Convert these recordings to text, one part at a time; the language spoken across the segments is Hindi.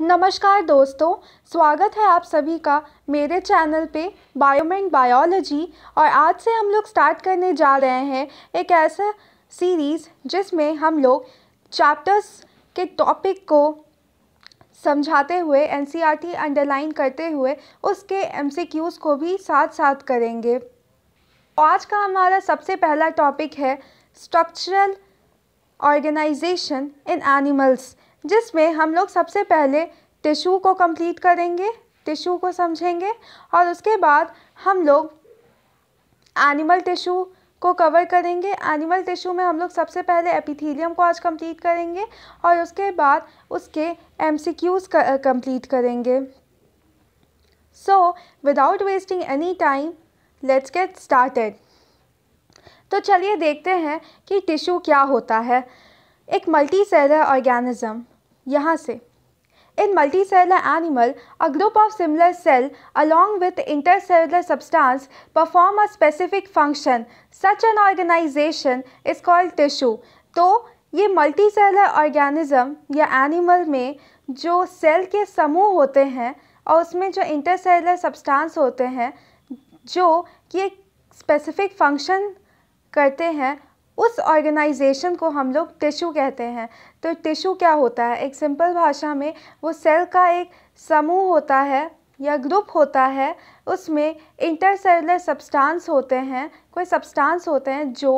नमस्कार दोस्तों स्वागत है आप सभी का मेरे चैनल पे बायोमेंट बायोलॉजी और आज से हम लोग स्टार्ट करने जा रहे हैं एक ऐसा सीरीज़ जिसमें हम लोग चैप्टर्स के टॉपिक को समझाते हुए एन अंडरलाइन e करते हुए उसके एम को भी साथ साथ करेंगे तो आज का हमारा सबसे पहला टॉपिक है स्ट्रक्चरल ऑर्गेनाइजेशन इन एनिमल्स जिसमें हम लोग सबसे पहले टिशू को कंप्लीट करेंगे टिशू को समझेंगे और उसके बाद हम लोग एनिमल टिशू को कवर करेंगे एनिमल टिशू में हम लोग सबसे पहले एपिथीलियम को आज कंप्लीट करेंगे और उसके बाद उसके एमसीक्यूज कंप्लीट करेंगे so without wasting any time let's get started तो चलिए देखते हैं कि टिशू क्या होता है एक मल्टी सेलर ऑर्गेनिज्म यहाँ से in multicellular animal a group of similar cell along with intercellular substance perform a specific function such an organisation is called tissue तो ये मल्टी सेलर ऑर्गेनिज्म या एनिमल में जो सेल के समूह होते हैं और उसमें जो इंटर सेलर सब्सटांस होते हैं जो कि एक स्पेसिफिक फंक्शन करते हैं उस ऑर्गेनाइजेशन को हम लोग टिशू कहते हैं तो टिशू क्या होता है एक सिंपल भाषा में वो सेल का एक समूह होता है या ग्रुप होता है उसमें इंटरसेलुलर सब्सटेंस होते हैं कोई सब्सटेंस होते हैं जो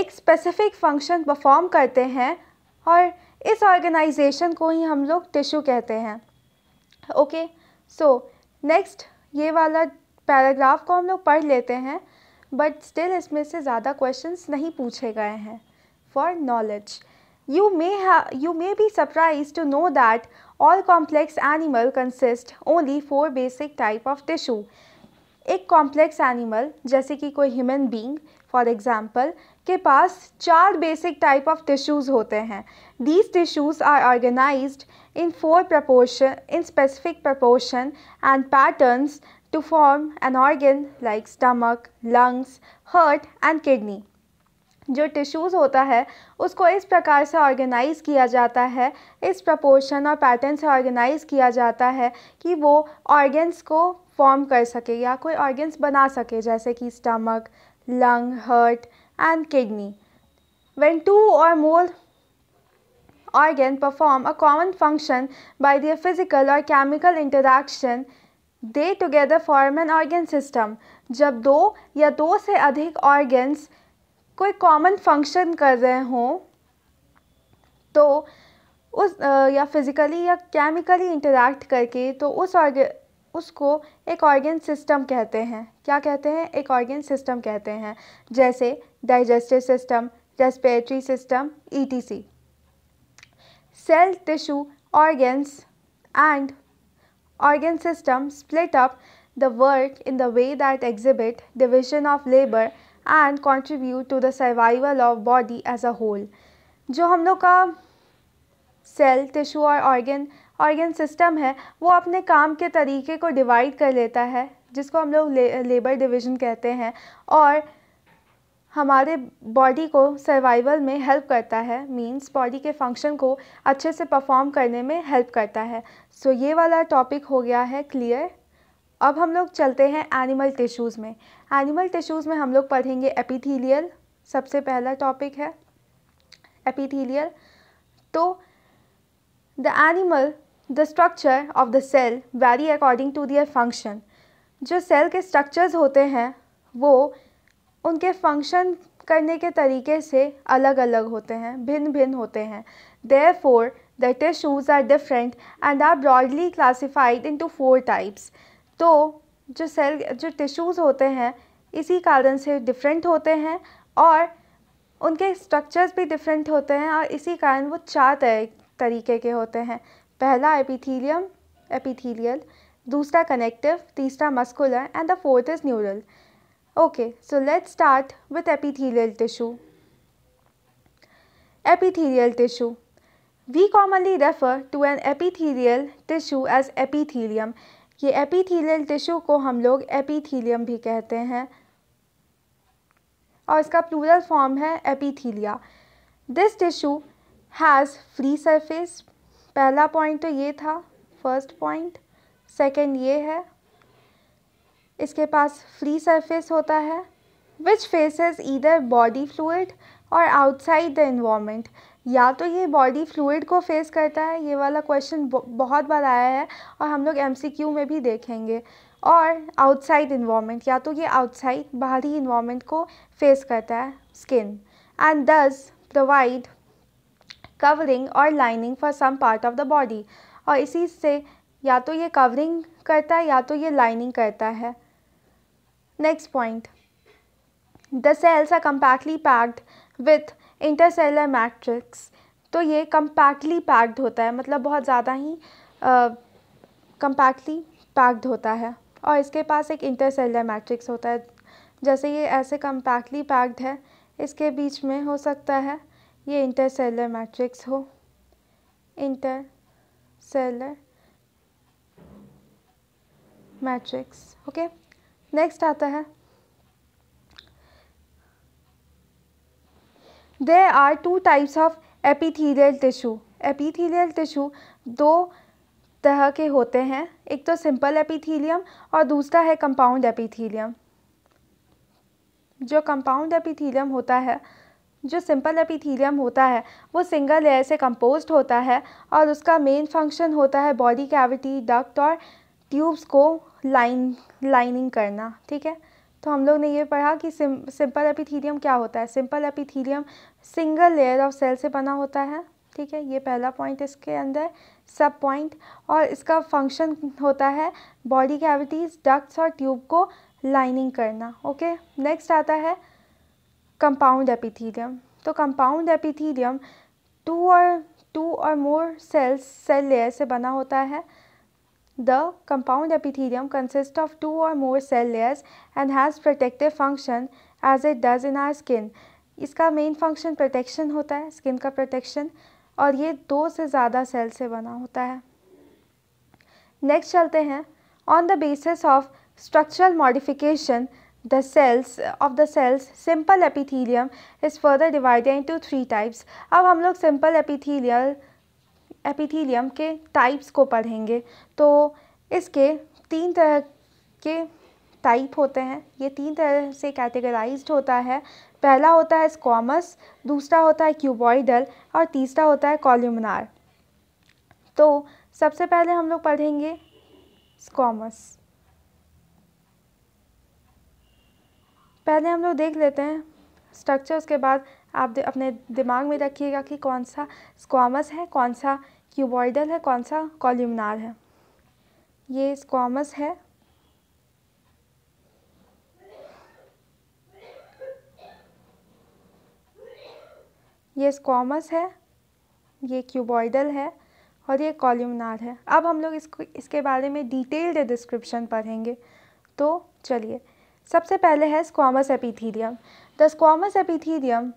एक स्पेसिफिक फंक्शन परफॉर्म करते हैं और इस ऑर्गेनाइजेशन को ही हम लोग टिश्यू कहते हैं ओके सो नेक्स्ट ये वाला पैराग्राफ को हम लोग पढ़ लेते हैं बट स्टिल इसमें से ज़्यादा क्वेश्चन नहीं पूछे गए हैं for knowledge you may you may be surprise to know that all complex animal consist only four basic type of tissue एक कॉम्प्लेक्स एनिमल जैसे कि कोई ह्यूमन बींग फॉर एग्जाम्पल के पास चार बेसिक टाइप ऑफ टिश्यूज़ होते हैं these tissues are organise in four proportion in specific proportion and patterns to form an organ like stomach lungs heart and kidney जो टिश्यूज़ होता है उसको इस प्रकार से ऑर्गेनाइज़ किया जाता है इस प्रपोर्शन और पैटर्न से ऑर्गेनाइज़ किया जाता है कि वो ऑर्गेन्स को फॉर्म कर सके या कोई ऑर्गेन्स बना सके जैसे कि stomach lung heart and kidney when two or more organ perform a common function by their physical or chemical interaction they together form an organ system जब दो या दो से अधिक ऑर्गन्स कोई कॉमन फंक्शन कर रहे हों तो उस या फिज़िकली या केमिकली इंटरेक्ट करके तो उस ऑर्गे उसको एक ऑर्गेन सिस्टम कहते हैं क्या कहते हैं एक ऑर्गेन सिस्टम कहते हैं जैसे digestive system respiratory system see cell tissue organs and Organ system split up the work in the way that exhibit division of labor and contribute to the survival of body as a whole. जो हम लोग का सेल टिश्यू और ऑर्गन ऑर्गन सिस्टम है वो अपने काम के तरीके को डिवाइड कर लेता है जिसको हम लोग ले, लेबर डिवीजन कहते हैं और हमारे बॉडी को सर्वाइवल में हेल्प करता है मींस बॉडी के फंक्शन को अच्छे से परफॉर्म करने में हेल्प करता है सो so, ये वाला टॉपिक हो गया है क्लियर अब हम लोग चलते हैं एनिमल टिश्यूज़ में एनिमल टिश्यूज़ में हम लोग पढ़ेंगे एपिथीलियल सबसे पहला टॉपिक है एपिथीलियल तो the animal the structure of the cell vary according to their function जो सेल के स्ट्रक्चर्स होते हैं वो उनके फंक्शन करने के तरीके से अलग अलग होते हैं भिन्न भिन्न होते हैं therefore the tissues are different and are broadly classified to four types तो जो सेल जो टिश्यूज़ होते हैं इसी कारण से डिफरेंट होते हैं और उनके स्ट्रक्चर्स भी डिफरेंट होते हैं और इसी कारण वो चार तरीके के होते हैं पहला एपिथीलियम एपिथीलियल दूसरा कनेक्टिव तीसरा muscular and the fourth is neural Okay, so let's start with epithelial tissue. Epithelial tissue. We commonly refer to an epithelial tissue as epithelium. ये epithelial tissue को हम लोग epithelium भी कहते हैं और इसका plural form है epithelia. This tissue has free surface. पहला point तो ये था first point. सेकेंड ये है इसके पास फ्री सरफेस होता है which faces either body fluid or outside the environment या तो ये बॉडी फ्लूड को फेस करता है ये वाला क्वेश्चन बहुत बार आया है और हम लोग एम में भी देखेंगे और आउटसाइड इन्वामेंट या तो ये आउटसाइड बाहरी इन्वामेंट को फेस करता है skin and thus provide covering or lining for some part of the body और इसी से या तो ये कवरिंग करता है या तो ये लाइनिंग करता है next point the cells are compactly packed with intercellular matrix तो ये कम्पैक्टली पैक्ड होता है मतलब बहुत ज़्यादा ही कम्पैक्टली uh, पैक्ड होता है और इसके पास एक इंटर सेलर मैट्रिक्स होता है जैसे ये ऐसे कम्पैक्टली पैक्ड है इसके बीच में हो सकता है ये इंटर सेलर मैट्रिक्स हो intercellular matrix okay okay? Next आता है they are two types of epithelial tissue epithelial tissue दो तरह के होते हैं एक तो सिंपल एपिथीलियम और दूसरा है कंपाउंड एपिथीलियम जो कंपाउंड एपिथीलियम होता है जो सिंपल एपिथीलियम होता है वो सिंगल लेयर से कंपोज होता है और उसका मेन फंक्शन होता है बॉडी कैविटी डक्ट और ट्यूब्स को लाइन लाइनिंग करना ठीक है तो हम लोग ने ये पढ़ा कि सिम सिंपल एपिथीलियम क्या होता है simple epithelium single layer of cell से बना होता है ठीक है ये पहला पॉइंट इसके अंदर सब पॉइंट और इसका फंक्शन होता है बॉडी कैविटीज़ डक्ट्स और ट्यूब को लाइनिंग करना ओके नेक्स्ट आता है कंपाउंड एपिथीलियम तो compound epithelium two or two or more sales cell layer से बना होता है The compound epithelium consists of two or more cell layers and has protective function as it does in our skin. इसका मेन फंक्शन प्रोटेक्शन होता है स्किन का प्रोटेक्शन और ये दो से ज़्यादा सेल से बना होता है नेक्स्ट चलते हैं on the basis of structural modification the cells of the cells simple epithelium is further divided into three types अब हम लोग simple epithelial एपिथीलियम के टाइप्स को पढ़ेंगे तो इसके तीन तरह के टाइप होते हैं ये तीन तरह से कैटेगराइज्ड होता है पहला होता है स्क्वामस दूसरा होता है क्यूबॉइडल और तीसरा होता है कॉल्यूमनार तो सबसे पहले हम लोग पढ़ेंगे स्क्वामस पहले हम लोग देख लेते हैं स्ट्रक्चर उसके बाद आप अपने दिमाग में रखिएगा कि कौन सा स्क्वामस है कौन सा क्यूबॉइडल है कौन सा कॉल्यूमनार है ये स्क्वामस है ये स्क्वामस है ये क्यूबॉइडल है और ये कॉल्यूमनार है अब हम लोग इसको इसके बारे में डिटेल्ड डिस्क्रिप्शन पढ़ेंगे तो चलिए सबसे पहले है squamous epithelium the squamous epithelium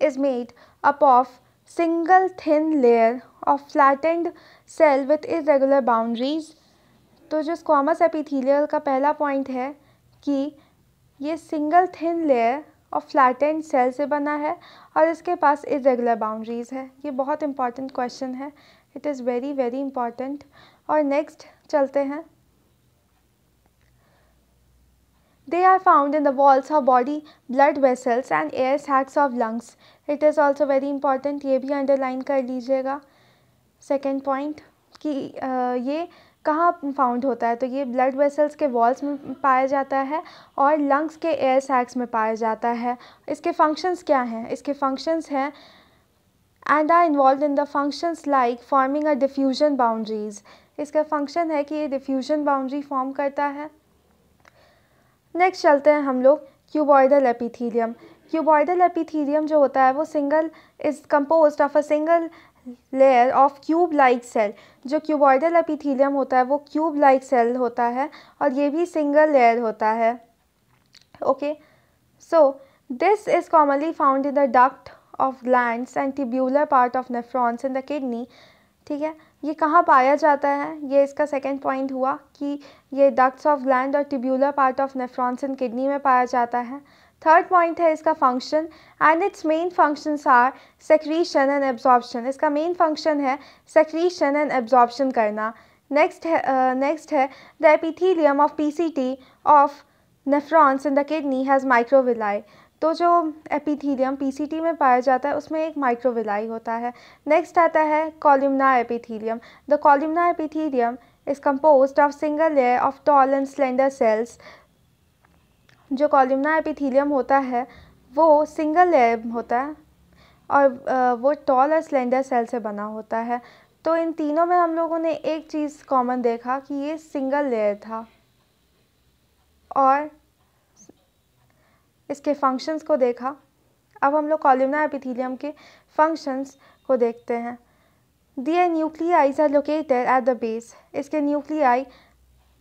is made up of single thin layer of flattened cell with irregular boundaries तो जो स्कॉमस एपिथीलियल का पहला पॉइंट है कि ये सिंगल थिन लेयर और फ्लैटेंड सेल से बना है और इसके पास इरेगुलर बाउंड्रीज़ है ये बहुत इंपॉर्टेंट क्वेश्चन है it is very very important और नेक्स्ट चलते हैं They are found in the walls of body, blood vessels and air sacs of lungs. It is also very important ये भी underline कर लीजिएगा Second point कि ये कहाँ फाउंड होता है तो ये ब्लड वेसल्स के वॉल्स में पाया जाता है और लंग्स के एयर सैक्स में पाया जाता है इसके फंक्शंस क्या हैं इसके फंक्शंस हैं and are involve in the functions like forming a diffusion boundaries इसका फंक्शन है कि ये डिफ्यूजन बाउंड्री फॉर्म करता है नेक्स्ट चलते हैं हम लोग क्यूबॉइडल एपिथीलियम क्यूबॉइडल एपिथीलियम जो होता है वो single is compose of a single layer of cube like cell जो क्यूबॉइडल एपिथीलियम होता है वो क्यूब लाइक सेल होता है और ये भी सिंगल लेयर होता है okay so this is commonly found in the duct of glands and tubular part of nephrons in the kidney ठीक है ये कहाँ पाया जाता है ये इसका सेकेंड पॉइंट हुआ कि ये डक्ट्स ऑफ ग्लैंड और tubular part of nephrons in kidney में पाया जाता है थर्ड पॉइंट है इसका function and its main functions are secretion and absorption इसका मेन फंक्शन है सेक्रीशन एंड एब्जॉर्बशन करना नेक्स्ट है नेक्स्ट है the epithelium of T of nephrons in the kidney has microvilli तो जो एपिथीलियम पीसीटी में पाया जाता है उसमें एक माइक्रोविलाई होता है नेक्स्ट आता है columnar epithelium the columnar epithelium is compose of single layer of tall and slender cells जो कॉल्यूमना एपिथीलियम होता है वो सिंगल लेयर होता है और वो टॉल और स्लेंडर सेल से बना होता है तो इन तीनों में हम लोगों ने एक चीज़ कॉमन देखा कि ये सिंगल लेयर था और इसके फंक्शंस को देखा अब हम लोग कॉलोना एपिथीलियम के फंक्शंस को देखते हैं the nuclei are located at the base इसके न्यूक्लियाई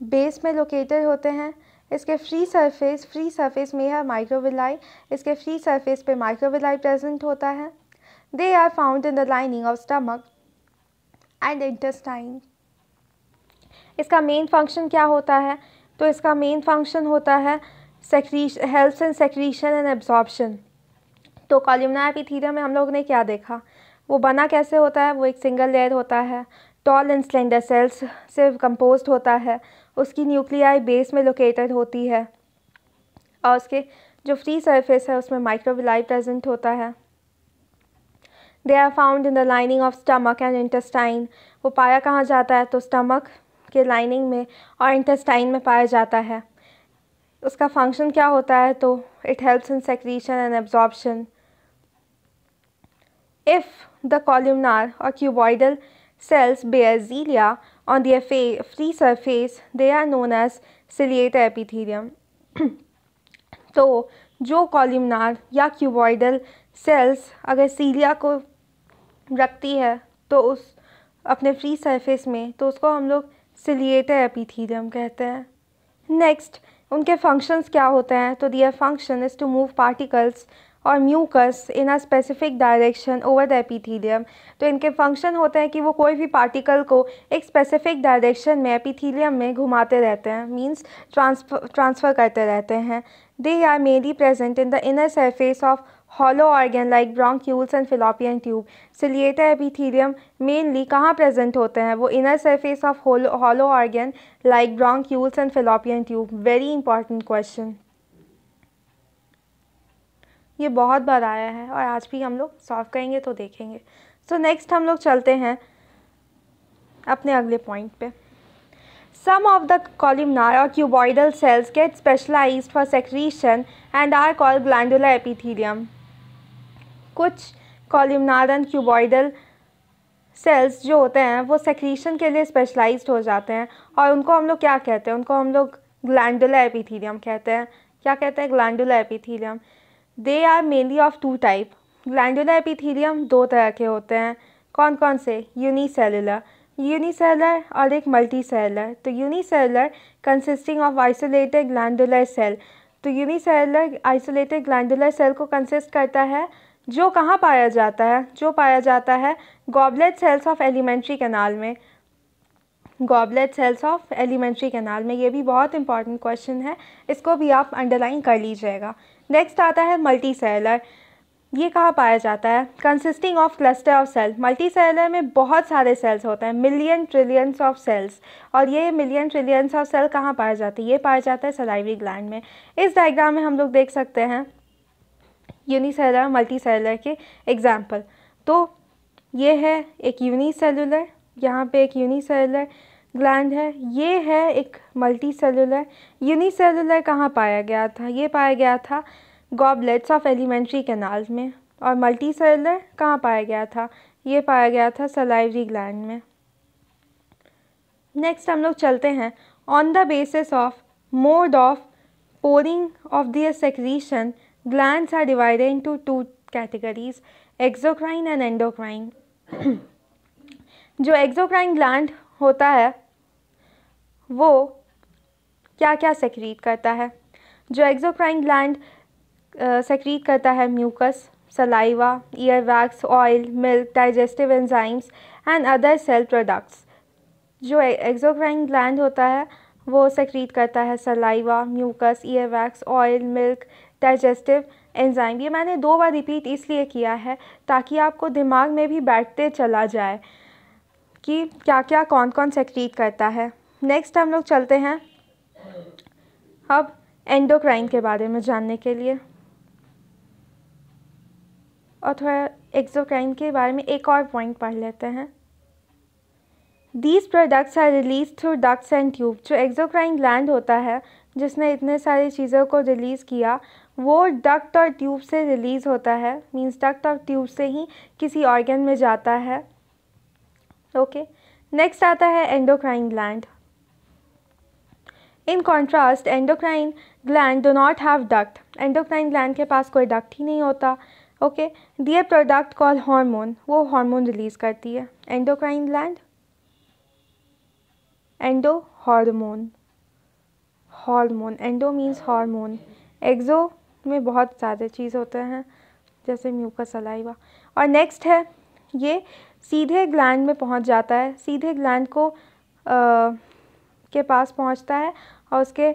बेस में लोकेटेड होते हैं इसके फ्री सरफेस फ्री सरफेस में है माइक्रोविलाई इसके फ्री सरफेस पे माइक्रोविलाई प्रेजेंट होता है they are found in the lining of stomach and intestine इसका मेन फंक्शन क्या होता है तो इसका मेन फंक्शन होता है secrete health and secretion and absorption तो कॉलमनार एपिथीलियम में हम लोग ने क्या देखा वो बना कैसे होता है वो एक सिंगल लेयर होता है टॉल एंड स्लेंडर सेल्स से कंपोज होता है उसकी न्यूक्लियाई बेस में लोकेटेड होती है और उसके जो फ्री सरफेस है उसमें माइक्रोविलाई प्रेजेंट होता है they are found in the lining of stomach and intestine वो पाया कहाँ जाता है तो स्टमक के लाइनिंग में और इंटेस्टाइन में पाया जाता है उसका फंक्शन क्या होता है तो it helps in secretion and absorption if the columnar और cuboidal cells bear on their फे free surface they are known as ciliate तो जो कॉल्यूमनार या क्यूबॉइडल सेल्स अगर सीलिया को रखती है तो उस अपने फ्री सरफेस में तो उसको हम लोग सिलियट एपीथीरियम कहते हैं नेक्स्ट उनके फंक्शंस क्या होते हैं तो their function is to move particles और mucus in a specific direction over the epithelium तो इनके फंक्शन होते हैं कि वो कोई भी पार्टिकल को एक स्पेसिफिक डायरेक्शन में एपिथीलियम में घुमाते रहते हैं मींस ट्रांसफर ट्रांसफ़र करते रहते हैं they are mainly present in the inner surface of hollow organ like bronchioles and fallopian tube ciliated epithelium mainly कहाँ प्रेजेंट होते हैं वो inner surface of hollow organ like bronchioles and fallopian tube very important question ये बहुत बार आया है और आज भी हम लोग सॉल्व करेंगे तो देखेंगे सो so, नेक्स्ट हम लोग चलते हैं अपने अगले पॉइंट पे सम ऑफ द कॉलिमनार और cuboidal cells get specialised for secretion and are called glandular epithelium कुछ कॉलिमनारन क्यूबॉइडल सेल्स जो होते हैं वो सेक्रीशन के लिए स्पेशलाइज्ड हो जाते हैं और उनको हम लोग क्या कहते हैं उनको हम लोग ग्लैंडुलर एपिथीलियम कहते हैं क्या कहते हैं glandular epithelium they are mainly of two type glandular epithelium दो तरह के होते हैं कौन कौन से यूनिसेलुलर यूनिसेलर और एक मल्टी सेलर तो unicellular consisting of isolated glandular cell तो यूनिसेलर आइसोलेटेड ग्लैंडुलर सेल को कंसिस्ट करता है जो कहाँ पाया जाता है जो पाया जाता है goblet cells of alimentary canal में goblet cells of alimentary canal में ये भी बहुत इंपॉर्टेंट क्वेश्चन है इसको भी आप अंडरलाइन कर लीजिएगा नेक्स्ट आता है मल्टी सेलर ये कहाँ पाया जाता है consisting of cluster of cell multicellular में बहुत सारे सेल्स होते हैं मिलियन ट्रिलियंस ऑफ सेल्स और ये मिलियन ट्रिलियंस ऑफ सेल कहाँ पाया जाती है ये पाया जाता है सलाइवी ग्लैंड में इस डायग्राम में हम लोग देख सकते हैं यूनिसेलर सेलर के एग्ज़ाम्पल तो ये है एक सेलुलर यहाँ पे एक यूनिसेलुलर ग्लैंड है ये है एक मल्टी सेलुलर यूनिसेलुलर कहाँ पाया गया था ये पाया गया था गॉबलेट्स ऑफ एलिमेंट्री कैनाल में और मल्टी सेलुलर कहाँ पाया गया था ये पाया गया था सलाइवरी ग्लैंड में नेक्स्ट हम लोग चलते हैं on the basis of mode of pouring of their secretion Glands are divided into two categories, exocrine and endocrine. जो एक्जोक्राइन ग्लैंड होता है वो क्या क्या सेक्रीट करता है जो एक्जोक्राइन ग्लैंड सेक्रीट करता है mucus saliva ear wax oil milk digestive enzymes and other cell products जो एक्जोक्राइन ग्लैंड होता है वो सेक्रीट करता है saliva mucus ear wax oil milk digestive enzyme ये मैंने दो बार रिपीट इसलिए किया है ताकि आपको दिमाग में भी बैठते चला जाए कि क्या क्या कौन कौन सेक्रीट करता है नेक्स्ट हम लोग चलते हैं अब एंडोक्राइन के बारे में जानने के लिए और थोड़ा एक्जोक्राइन के बारे में एक और पॉइंट पढ़ लेते हैं these products are release through ducts and tube जो एक्जोक्राइन ग्लैंड होता है जिसने इतने सारी चीज़ों को रिलीज़ किया वो डक्ट और ट्यूब से रिलीज़ होता है मींस डक्ट और ट्यूब से ही किसी ऑर्गन में जाता है ओके okay. नेक्स्ट आता है endocrine gland in contrast endocrine gland do not have duct endocrine gland के पास कोई डक्ट ही नहीं होता okay their product call hormone वो हार्मोन रिलीज़ करती है endocrine gland endo hormone hormone endo means hormone exo में बहुत ज़्यादा चीज़ होते हैं जैसे म्यूकस अलाइवा और नेक्स्ट है ये सीधे ग्लैंड में पहुंच जाता है सीधे ग्लैंड को आ, के पास पहुंचता है और उसके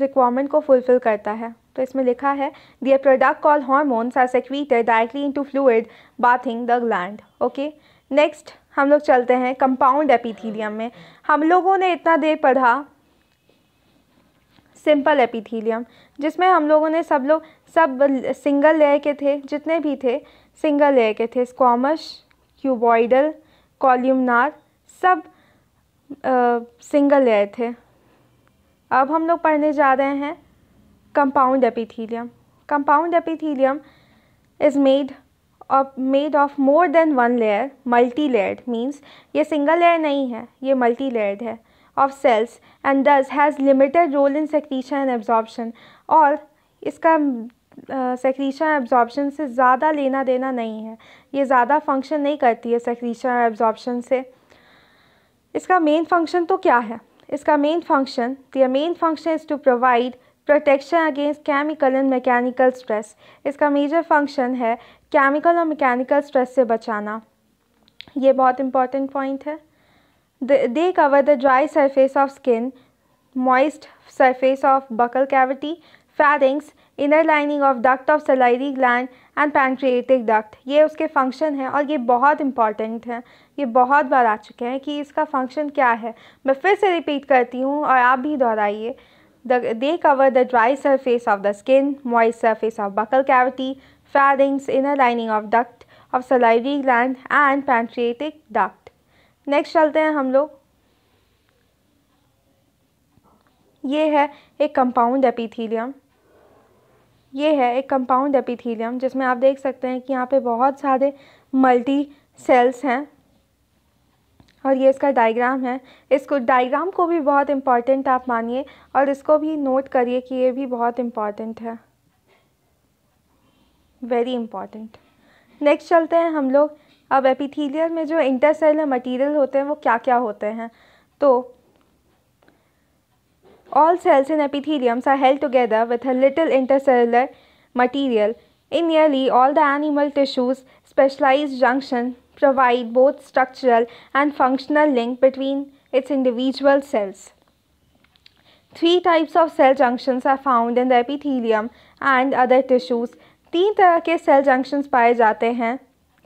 रिक्वायरमेंट को फुलफ़िल करता है तो इसमें लिखा है their product call hormones are secreted directly into fluid bathing the gland okay next हम लोग चलते हैं कंपाउंड एपिथीलियम में हम लोगों ने इतना देर पढ़ा सिंपल एपिथीलियम जिसमें हम लोगों ने सब लोग सब सिंगल लेयर के थे जितने भी थे सिंगल लेयर के थे स्कॉमश क्यूबॉइडल कॉल्यूमनार सब सिंगल लेयर थे अब हम लोग पढ़ने जा रहे हैं compound epithelium compound epithelium is made of made of more than one layer multi layered means ये सिंगल लेयर नहीं है ये मल्टी लेयर्ड है of cells and thus has limited role in secretion and absorption और इसका सेक्रीशन एब्जॉर्बशन से ज़्यादा लेना देना नहीं है ये ज़्यादा फंक्शन नहीं करती है सेक्रीशन और एब्जॉर्बशन से इसका मेन फंक्शन तो क्या है इसका मेन फंक्शन दिया main function is to provide protection against chemical and mechanical stress इसका मेजर फंक्शन है केमिकल और मैकेनिकल स्ट्रेस से बचाना ये बहुत इंपॉर्टेंट पॉइंट है They cover the dry surface of skin, moist surface of buccal cavity, pharynx, inner lining of duct of salivary gland and pancreatic duct ये उसके function हैं और ये बहुत important हैं ये बहुत बार आ चुके हैं कि इसका function क्या है मैं फिर से repeat करती हूँ और आप भी दोहराइए they cover the dry surface of the skin moist surface of buccal cavity pharynx inner lining of duct of salivary gland and pancreatic duct next चलते हैं हम लोग ये है एक कंपाउंड एपिथीलियम ये है एक कंपाउंड एपिथीलियम जिसमें आप देख सकते हैं कि यहाँ पे बहुत सारे मल्टी सेल्स हैं और ये इसका डायग्राम है इसको डायग्राम को भी बहुत इम्पॉर्टेंट आप मानिए और इसको भी नोट करिए कि ये भी बहुत इम्पॉर्टेंट है वेरी इम्पॉर्टेंट नेक्स्ट चलते हैं हम लोग अब एपिथीलियल में जो इंटरसेलर मटीरियल होते हैं वो क्या क्या होते हैं तो all cells in epitheliums are held together with a little intercellular material in nearly all the animal tissues specialise junction provide both structural and functional link between its individual cells three types of cell junctions are found in the epithelium and other tissues तीन तरह के सेल जंक्शंस पाए जाते हैं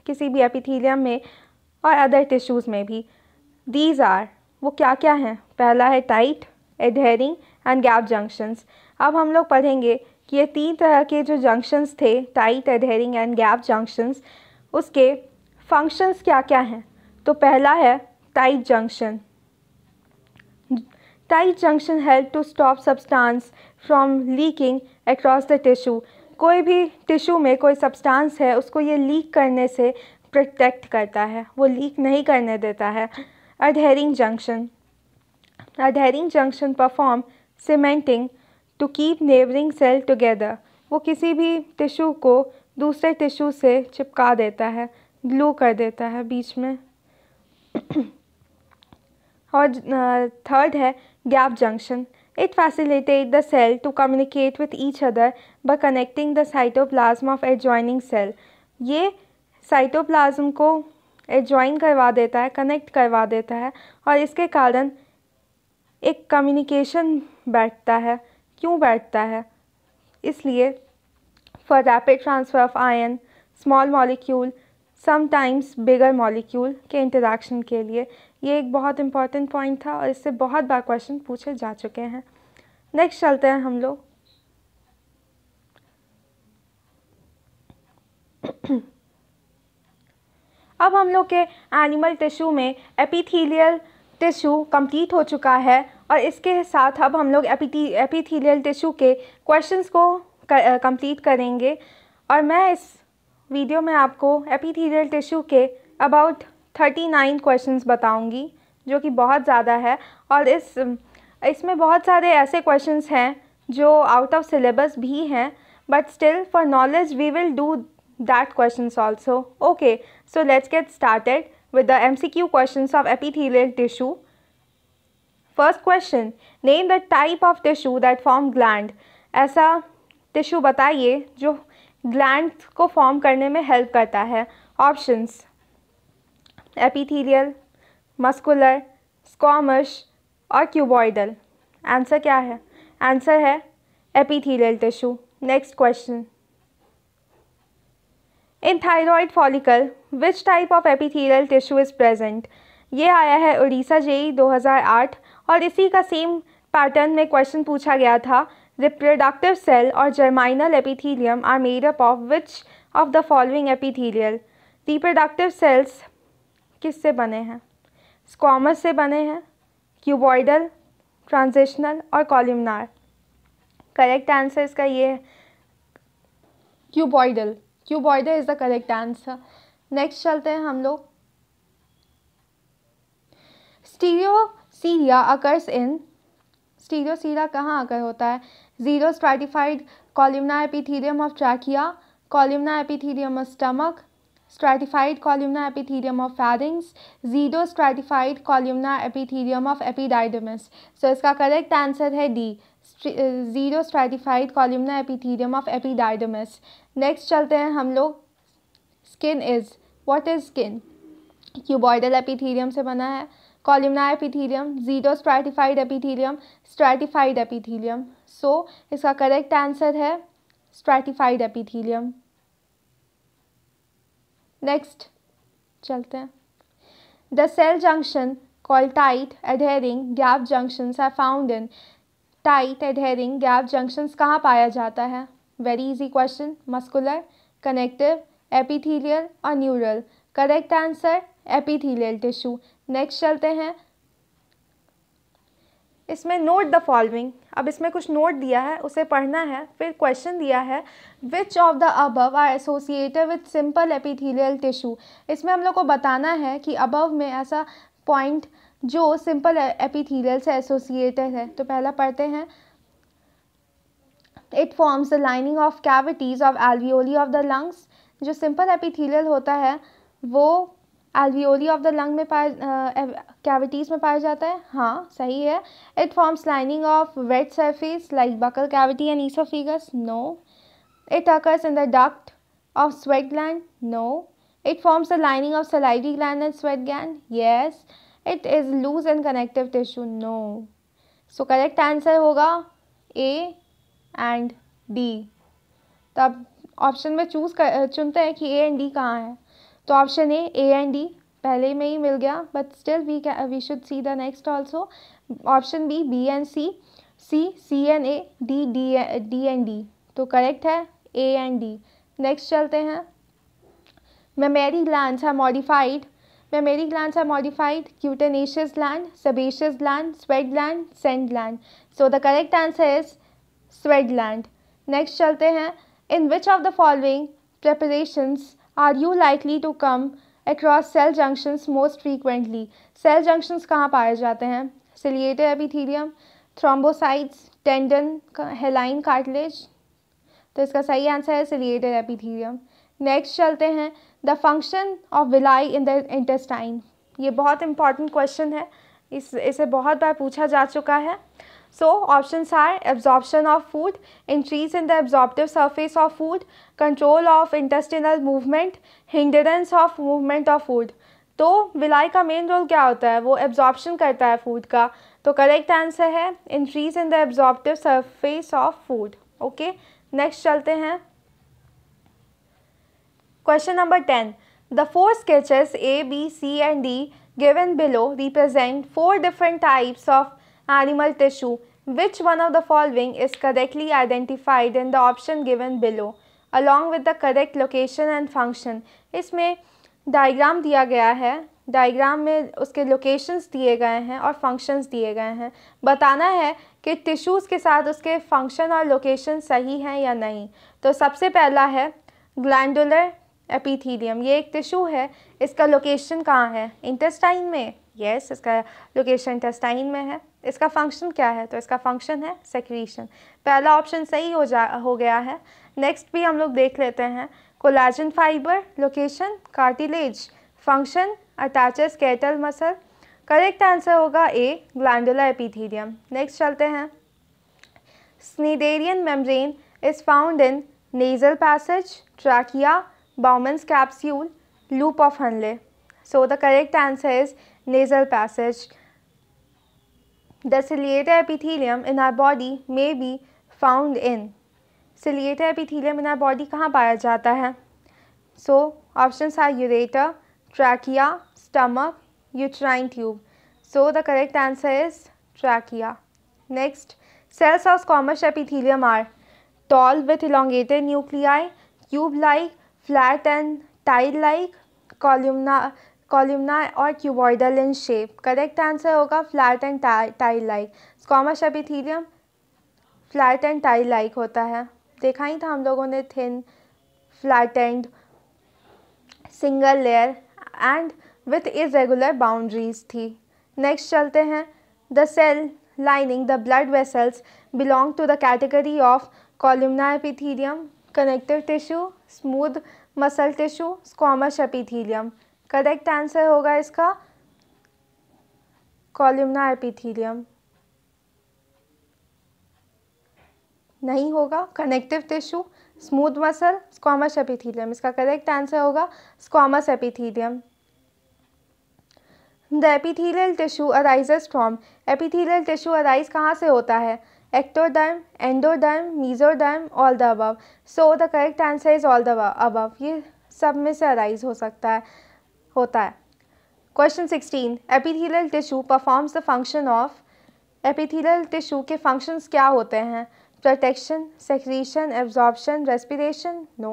किसी भी एपिथीलियम में और अदर टिश्यूज़ में भी दीज आर वो क्या क्या हैं पहला है tight adhering and gap junctions अब हम लोग पढ़ेंगे कि ये तीन तरह के जो जंक्शंस थे tight adhering and gap junctions उसके फंक्शंस क्या क्या हैं तो पहला है tight junction tight junction help to stop substance from leaking across the tissue कोई भी टिश्यू में कोई सब्सटेंस है उसको ये लीक करने से प्रोटेक्ट करता है वो लीक नहीं करने देता है adhering junction adhering junction perform cementing to keep neighbouring cell together वो किसी भी टिश्यू को दूसरे टिश्यू से चिपका देता है ग्लू कर देता है बीच में और थर्ड uh, है gap junction It facilitates the cell to communicate with each other by connecting the cytoplasm of adjoining cell. ये cytoplasm को adjoin करवा देता है connect करवा देता है और इसके कारण एक communication बैठता है क्यों बैठता है इसलिए for rapid transfer of ion small molecule, sometimes bigger molecule के interaction के लिए ये एक बहुत इंपॉर्टेंट पॉइंट था और इससे बहुत बार क्वेश्चन पूछे जा चुके हैं नेक्स्ट चलते हैं हम लोग अब हम लोग के एनिमल टिश्यू में एपिथीलियल टिश्यू कंप्लीट हो चुका है और इसके साथ अब हम लोग एपिथी एपिथीलियल टिश्यू के क्वेश्चंस को कंप्लीट करेंगे और मैं इस वीडियो में आपको एपिथीलियल टिश्यू के अबाउट थर्टी नाइन क्वेश्चन बताऊँगी जो कि बहुत ज़्यादा है और इस इसमें बहुत सारे ऐसे क्वेश्चन हैं जो आउट ऑफ सिलेबस भी हैं but still for knowledge we will do that question also okay so let's get started with the M C Q question of epithelial tissue first question name the type of tissue that form gland ऐसा टिशू बताइए जो ग्लैंड को फॉर्म करने में हेल्प करता है ऑप्शंस एपिथीलियल मस्कुलर स्कॉमश और क्यूबॉइडल आंसर क्या है आंसर है epithelial tissue next question in thyroid follicle which type of epithelial tissue is present ये आया है उड़ीसा जेई 2008 और इसी का सेम पैटर्न में क्वेश्चन पूछा गया था रिप्रोडक्टिव सेल और germinal epithelium are made up of which of the following epithelial reproductive cells किससे बने हैं स्कॉमस से बने हैं क्यूबॉइडल ट्रांजिशनल और कॉलमनार करेक्ट आंसर इसका ये है cuboidal cuboidal is the correct answer next चलते हैं हम लोग स्टीरियोसीरिया अकर्स इन स्टीरियोसीरिया कहाँ आकर होता है zero stratified columnar epithelium of trachea columnar epithelium of stomach stratified columnar epithelium of pharynx zero stratified columnar epithelium of epididymis so इसका करेक्ट आंसर है D zero stratified columnar epithelium of epididymis next चलते हैं हम लोग skin is what is skin cuboidal epithelium से बना है columnar epithelium zero stratified epithelium stratified epithelium so इसका करेक्ट आंसर है स्ट्रेटिफाइड एपिथीलियम नेक्स्ट चलते हैं the cell junction call tight adhering gap junctions are found in tight adhering gap junctions कहाँ पाया जाता है very easy question muscular connective epithelial और neural correct answer epithelial tissue next चलते हैं इसमें नोट द फॉलोइंग अब इसमें कुछ नोट दिया है उसे पढ़ना है फिर क्वेश्चन दिया है which of the above are associated with simple epithelial tissue इसमें हम लोग को बताना है कि अबव में ऐसा पॉइंट जो सिंपल एपिथीलियल से एसोसिएटेड है तो पहला पढ़ते हैं it forms the lining of cavities of alveoli of the lungs जो सिंपल एपिथीलियल होता है वो एल्वियोली ऑफ द लंग में पाया कैविटीज़ में पाया जाता है हाँ सही है it forms lining of wet surface like buccal cavity and oesophagus no it occurs in the duct of sweat gland no it forms the lining of salivary gland and sweat gland yes it is loose and connective tissue no so correct answer होगा ए एंड डी तब ऑप्शन में चूज कर चुनते हैं कि ए एंड डी कहाँ है तो option A A and D पहले में ही मिल गया बट स्टिल वी कै we should see the next also option B B and C C C and A D D D and D तो करेक्ट है ए एन डी नेक्स्ट चलते हैं मैं mammary glands are modified mammary glands are modified cutaneous gland sebaceous gland sweat gland scent gland so the correct answer is swayed gland next चलते हैं in which of the following preparations are you likely to come across cell junctions most frequently. Cell junctions कहाँ पाए जाते हैं Ciliated epithelium, thrombocytes, tendon, haline cartilage. तो इसका सही आंसर है ciliated epithelium. नेक्स्ट चलते हैं the function of villi in the intestine ये बहुत इंपॉर्टेंट क्वेश्चन है इस इसे बहुत बार पूछा जा चुका है So options are absorption of food, increase in the absorptive surface of food, control of intestinal movement, hindrance of movement of food. तो विलाई का मेन रोल क्या होता है वो एब्जॉर्प्शन करता है फूड का तो करेक्ट आंसर है increase in the absorptive surface of food okay next चलते हैं question number ten the four sketches A B C and D given below represent four different types of animal tissue. Which one of the following is correctly identified in the option given below along with the correct location and function. इसमें diagram दिया गया है डायग्राम में उसके लोकेशंस दिए गए हैं और फंक्शंस दिए गए हैं बताना है कि टिश्यूज़ के साथ उसके फंक्शन और लोकेशन सही हैं या नहीं तो सबसे पहला है ग्लैंडुलर एपिथीलियम ये एक टिश्यू है इसका लोकेशन कहाँ है इंटेस्टाइन में यस yes, इसका लोकेशन इंटेस्टाइन में है इसका फंक्शन क्या है तो इसका फंक्शन है सेक्रीशन पहला ऑप्शन सही हो जा हो गया है नेक्स्ट भी हम लोग देख लेते हैं collagen fibre location cartilage function attaches skeletal muscle correct answer होगा ए ग्लैंडुलर एपिथीलियम नेक्स्ट चलते हैं Schneiderian membrane is found in nasal passage trachea, Bowman's capsule loop of Henle so the correct answer is nasal passage the ciliated epithelium in our body may be found in ciliated epithelium in our body कहाँ पाया जाता है so option are ureter trachea stomach uterine tube so the correct answer is trachea next cells of squamous epithelium are tall with elongated nuclei tube like flat and tile like columnar columnar और इन शेप करेक्ट आंसर होगा flat and tile like squamous epithelium flat and tile like होता है देखा ही था हम लोगों ने thin flat and single layer and with irregular boundaries थी नेक्स्ट चलते हैं the cell lining the blood vessels belong to the category of कॉलिमनार epithelium connective tissue smooth muscle tissue squamous epithelium correct answer होगा इसका कॉल्यूमना एपिथीलियम नहीं होगा connective tissue smooth muscle squamous epithelium इसका करेक्ट आंसर होगा squamous epithelium the epithelial tissue arises from epithelial tissue arise कहाँ से होता है ectoderm endoderm mesoderm all the above so the correct answer is all the above ये सब में से अराइज हो सकता है होता है question sixteen epithelial tissue performs the function of epithelial tissue के फंक्शंस क्या होते हैं protection secretion absorption respiration no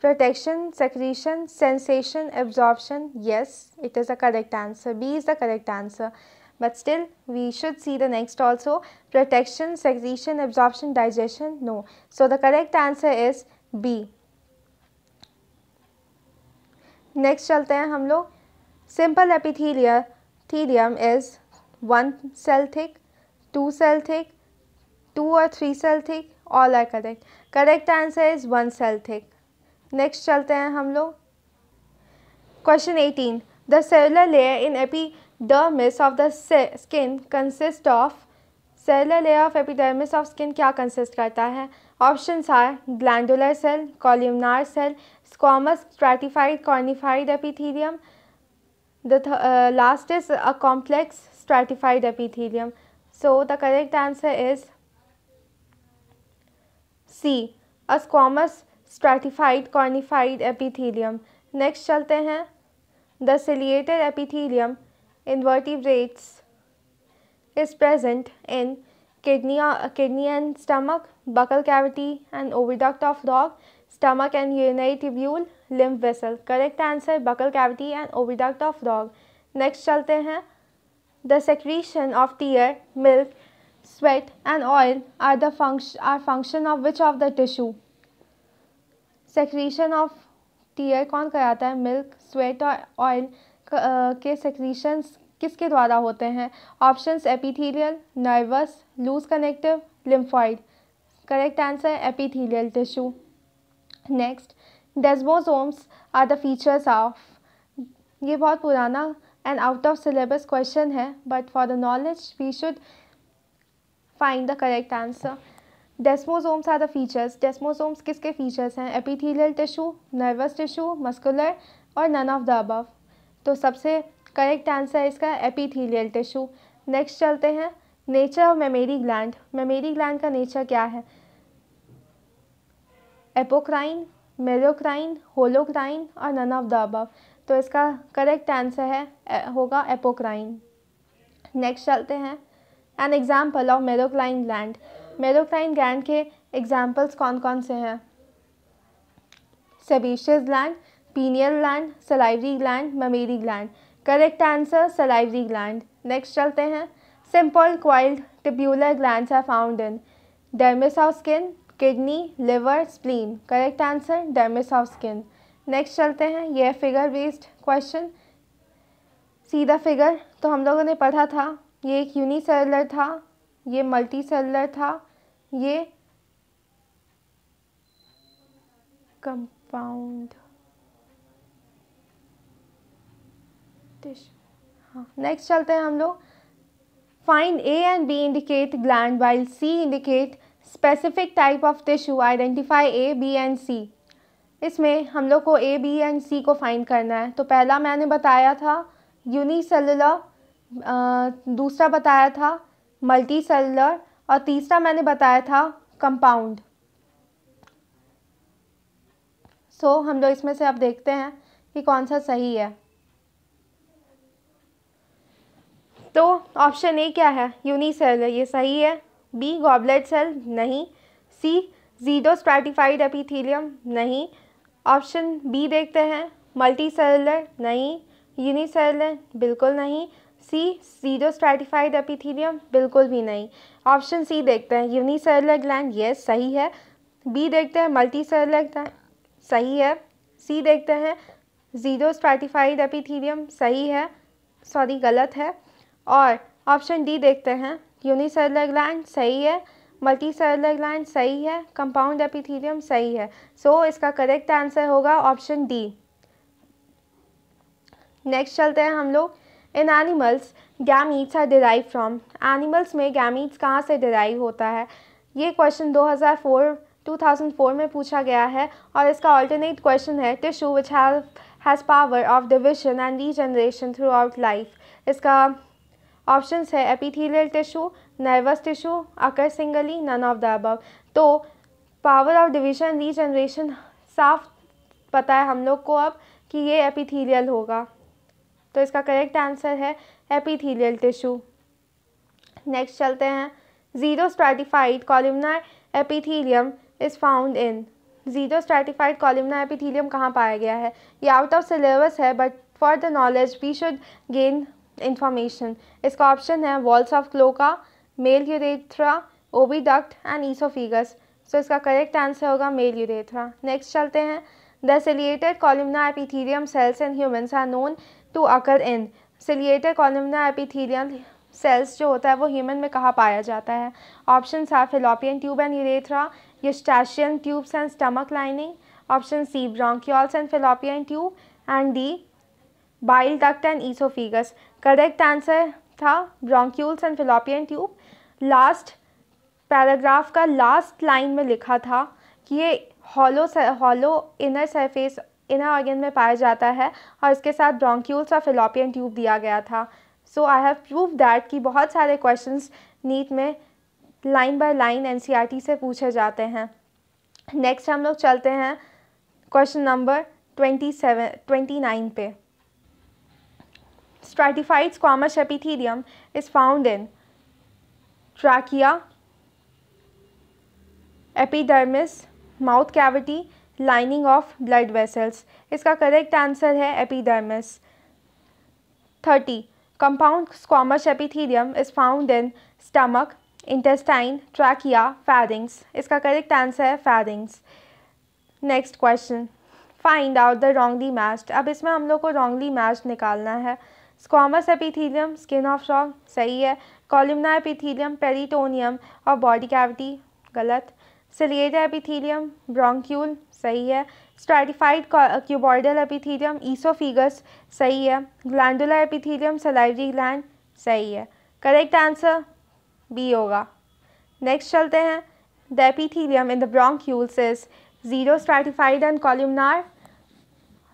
protection secretion sensation absorption yes it is the correct answer B is the correct answer but still we should see the next also protection secretion absorption digestion no so the correct answer is B next चलते हैं हम लोग simple epithelium is one cell thick to cell thick two और three cell thick all are correct correct answer is one cell thick next चलते हैं हम लोग question eighteen the cellular layer in epidermis of the skin consist of cellular layer of epidermis of skin क्या कंसिस्ट करता है option are glandular cell columnar cell squamous stratified cornified epithelium. The th uh, last is a complex stratified epithelium. So, the correct answer is C. A squamous stratified cornified epithelium. Next चलते हैं The ciliated epithelium Invertebrates is present in kidney, uh, kidney and stomach, buccal cavity and oviduct of dog stomach and urinary tubule, lymph vessel. Correct answer buccal cavity and oviduct of dog. Next चलते हैं The secretion of tear, milk, sweat and oil are the function are function of which of the tissue? Secretion of tear कौन कराता है milk, sweat और oil के secretions किसके द्वारा होते हैं options epithelial nervous loose connective lymphoid correct answer epithelial tissue next desmosomes are the features of ये बहुत पुराना and out of syllabus question है but for the knowledge we should find the correct answer desmosomes are the features desmosomes किसके फीचर्स हैं epithelial tissue nervous tissue muscular और नन ऑफ द अबव तो सबसे करेक्ट आंसर है इसका एपिथीलियल टिशू नेक्स्ट चलते हैं nature of mammary gland mammary gland का नेचर क्या है एपोक्राइन मेरोक्राइन होलोक्राइन और नन ऑफ द अबव तो इसका करेक्ट आंसर है होगा एपोक्राइन नेक्स्ट चलते हैं an example of merocrine gland merocrine gland के एग्ज़ाम्पल्स कौन कौन से हैं sebaceous gland pineal gland salivary gland mammary gland correct answer salivary gland next चलते हैं simple coiled tubular gland are found in dermis of skin kidney liver spleen correct answer dermis of skin next चलते हैं ये फिगर बेस्ड क्वेश्चन सीधा फिगर तो हम लोगों ने पढ़ा था ये एक यूनिसेलर था ये मल्टी सेलर था ये कंपाउंड हाँ नेक्स्ट चलते हैं हम लोग find A and B indicate gland while C indicate specific type of tissue identify A B and C इसमें हम लोग को ए बी एंड सी को फाइंड करना है तो पहला मैंने बताया था यूनिसेलुलर दूसरा बताया था मल्टी सेलुलर और तीसरा मैंने बताया था कंपाउंड सो so, हम लोग इसमें से अब देखते हैं कि कौन सा सही है तो ऑप्शन ए क्या है यूनिसेलुलर ये सही है बी गॉबलेट सेल नहीं सी जीरो स्ट्रेटिफाइड एपिथीलियम नहीं ऑप्शन बी देखते हैं मल्टी सेलर नहीं यूनिसेलुलर बिल्कुल नहीं सी जीरो स्ट्रेटिफाइड एपिथीलियम बिल्कुल भी नहीं ऑप्शन सी देखते हैं यूनिसेलुलर ग्लैंड यस सही है बी देखते हैं मल्टी सेलर सही है सी देखते हैं जीरो स्ट्रेटिफाइड एपिथीलियम सही है सॉरी गलत है और ऑप्शन डी देखते हैं यूनिसेलुलर ग्लैंड सही है मल्टी सेलर ग्लैंड सही है कंपाउंड एपिथीलियम सही है सो so, इसका करेक्ट आंसर होगा ऑप्शन डी नेक्स्ट चलते हैं हम लोग in animals gametes are derive from animals में गैमीट्स कहाँ से डिराइव होता है ये क्वेश्चन 2004 2004 में पूछा गया है और इसका ऑल्टरनेट क्वेश्चन है tissue which have has power of division and regeneration throughout life इसका ऑप्शंस है epithelial tissue nervous tissue occur singly none of the above तो पावर ऑफ डिवीजन रीजनरेशन साफ पता है हम लोग को अब कि ये एपिथेलियल होगा तो इसका करेक्ट आंसर है एपिथेलियल टिश्यू नेक्स्ट चलते हैं pseudostratified columnar epithelium is found in pseudostratified columnar epithelium कहाँ पाया गया है ये आउट ऑफ सिलेबस है but for the knowledge we should gain information इसका ऑप्शन है walls of cloaca male urethra oviduct and oesophagus so इसका करेक्ट आंसर होगा मेल यूरेथ्रा नेक्स्ट चलते हैं the ciliated columnar epithelium cells in humans are known to occur in ciliated columnar epithelium cells जो होता है वो ह्यूमन में कहाँ पाया जाता है ऑप्शन सा fallopian tube and urethra eustachian tubes and stomach lining option C bronchioles and fallopian tube and D bile duct and oesophagus correct answer था bronchioles and fallopian tube last paragraph का लास्ट लाइन में लिखा था कि ये hollow hollow inner surface inner organ में पाया जाता है और इसके साथ ब्रोंक्यूल्स और फिलोपियन ट्यूब दिया गया था so I have prove that कि बहुत सारे क्वेश्चन नीट में लाइन बाय लाइन एन से पूछे जाते हैं नेक्स्ट हम लोग चलते हैं question number twenty seven twenty nine पे stratified squamous epithelium is found in trachea, epidermis, mouth cavity, lining of blood vessels. इसका correct answer है epidermis. 30. Compound squamous epithelium is found in stomach, intestine, trachea, pharynx. इसका correct answer है pharynx. Next question. Find out the wrongly matched. अब इसमें हम लोग को wrongly matched निकालना है. Squamous epithelium skin of shock सही है कॉलिमना एपिथीलियम पेरिटोनियम और बॉडी कैविटी गलत सिलिएट एपिथीलियम ब्रोंक्यूल सही है स्ट्रेटिफाइड क्यूबॉइडल एपिथीलियम ईसोफीगस सही है ग्लैंडुलर एपिथीलियम सलाइवरी ग्लैंड सही है करेक्ट आंसर बी होगा नेक्स्ट चलते हैं the epithelium in the bronchioles is pseudostratified and columnar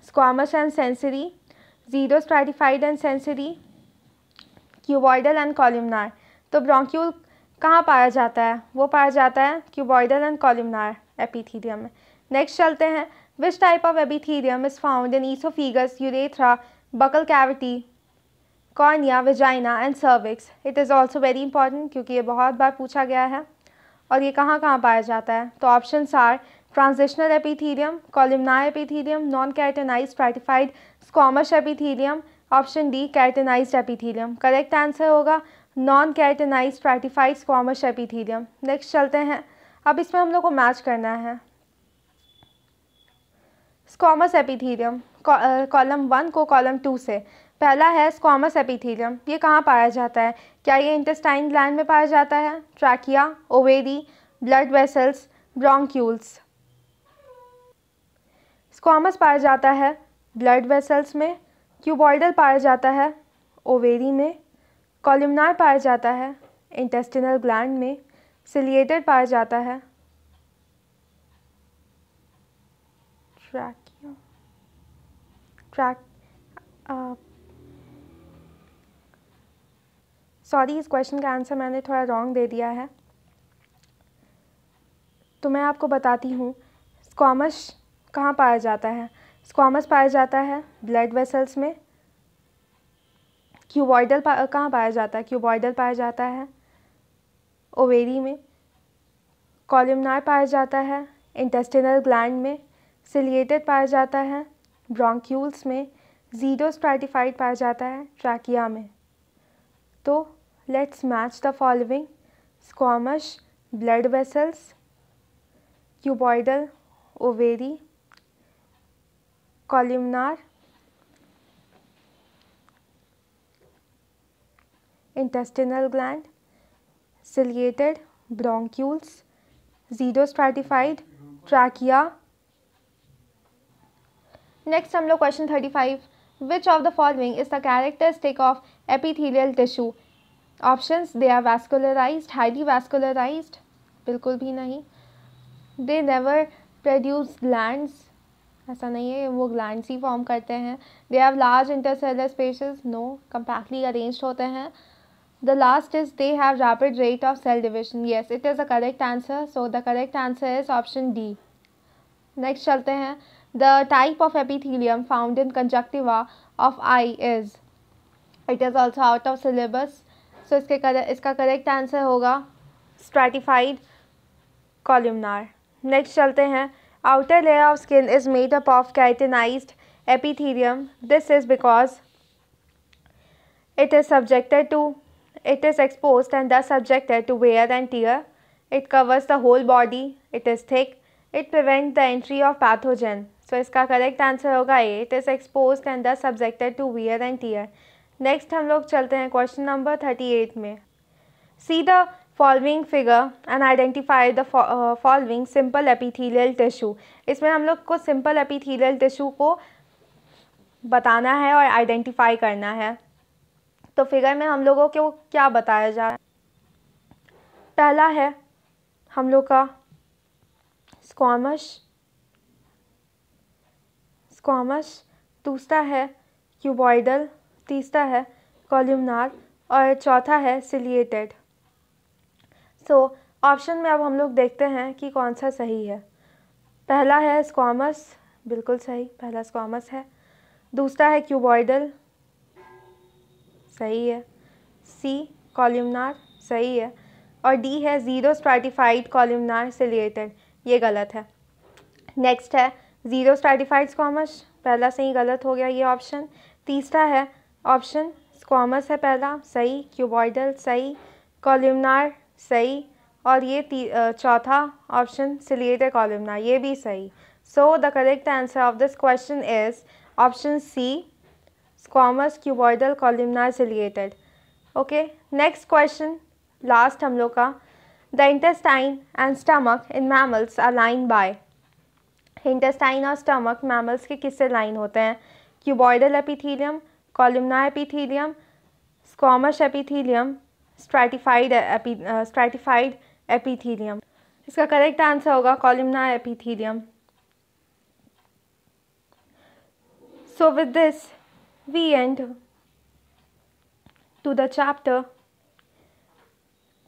squamous and sensory pseudostratified and sensory cuboidal and columnar तो ब्रोंक्यूल कहाँ पाया जाता है वो पाया जाता है क्यूबॉइडल एंड कॉलिमनार एपीथीडियम में नेक्स्ट चलते हैं which type of epithelium is found in oesophagus urethra buccal cavity cornea vagina and cervix it is also very important क्योंकि ये बहुत बार पूछा गया है और ये कहाँ कहाँ पाया जाता है तो option are transitional epithelium columnar epithelium non keratinized stratified squamous epithelium option D keratinized epithelium correct answer होगा non keratinized stratified squamous epithelium next चलते हैं अब इसमें हम लोग को मैच करना है स्कॉमस एपिथीलियम कॉलम वन को कॉलम टू से पहला है स्कॉमस एपिथीलियम ये कहाँ पाया जाता है क्या ये इंटेस्टाइन ग्लैंड में पाया जाता है trachea ovary blood vessels bronchioles squamous पाया जाता है ब्लड वेसल्स में क्यूबॉइडल पाया जाता है ओवेरी में कॉलमनार पाया जाता है इंटेस्टिनल ग्लैंड में सिलिएटर पाया जाता है ट्रैकियो ट्रैक सॉरी इस क्वेश्चन का आंसर मैंने थोड़ा रॉन्ग दे दिया है तो मैं आपको बताती हूँ स्कॉमश कहाँ पाया जाता है स्क्वामस पाया जाता है ब्लड वेसल्स में क्यूबॉइडल पा, कहाँ पाया जाता है क्यूबॉइडल पाया जाता है ओवेरी में कॉलमनार पाया जाता है इंटेस्टिनल ग्लैंड में सिलिएटेड पाया जाता है ब्रोंक्यूल्स में जीरो स्ट्रेटिफाइड पाया जाता है ट्रैकिया में तो let's match the following squamous blood vessels cuboidal ovary columnar intestinal gland ciliated bronchules xerostratified trachea next hum log question 35 which of the following is the characteristic of epithelial tissue options they are vascularized highly vascularized bilkul bhi nahi they never produce glands ऐसा नहीं है वो ग्लैंड ही फॉर्म करते हैं they have large intercellular spaces no compactly arrange होते हैं the last is they have rapid rate of cell division yes it is a correct answer so the correct answer is option D next चलते हैं the type of epithelium found in conjunctiva of eye is it is also out of syllabus so इसके करे, इसका करेक्ट आंसर होगा स्ट्रेटिफाइड कॉल्यूमनार नेक्स्ट चलते हैं outer layer of skin is made up of keratinized epithelium. This is because it is subjected to it is exposed and thus subjected to wear and tear. It covers the whole body. It is thick. It prevents the entry of pathogen. so, इसका correct answer hoga a it is exposed and thus subjected to wear and tear next hum log chalte hain question number 38 mein see the following figure and identify the following simple epithelial tissue इसमें हम लोग को सिंपल एपीथीलियल टिशू को बताना है और आइडेंटिफाई करना है तो फिगर में हम लोगों को क्या बताया जा पहला है हम लोग का स्कॉमश स्कॉमश दूसरा है क्यूबॉइडल तीसरा है कॉल्यूमनार और चौथा है सिलिएटेड सो तो ऑप्शन में अब हम लोग देखते हैं कि कौन सा सही है पहला है स्कॉमर्स बिल्कुल सही पहला स्कॉमर्स है दूसरा है क्यूबॉइडल सही है सी कॉल्यूमनार सही है और डी है ज़ीरो स्ट्राटिफाइड कॉल्यूमनार रिलेटेड ये गलत है नेक्स्ट है ज़ीरो स्ट्राटिफाइड स्कॉमर्स पहला सही गलत हो गया ये ऑप्शन तीसरा है ऑप्शन स्कॉमर्स है पहला सही क्यूबॉइडल सही कॉल्यूमनार सही और ये चौथा ऑप्शन सिलिएटेड कॉलमना ये भी सही so the correct answer of this question is option C squamous cuboidal columnar ciliated okay next question last हम लोग का the intestine and stomach in mammals are line by intestine और स्टमक मैमल्स के किससे लाइन होते हैं cuboidal epithelium columnar epithelium squamous epithelium stratified epi stratified epithelium इसका करेक्ट आंसर होगा columnar epithelium so with this we end to the chapter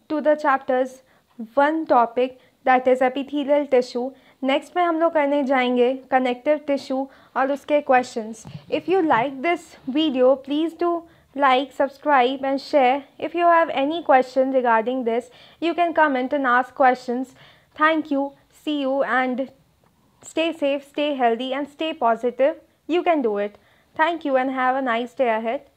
to the chapters one topic that is epithelial tissue next में हम लोग करने जाएंगे कनेक्टिव टिश्यू और उसके questions if you like this video please do like, subscribe and share. If you have any question regarding this, you can comment and ask questions. Thank you. See you and stay safe, stay healthy and stay positive. You can do it. Thank you and have a nice day ahead.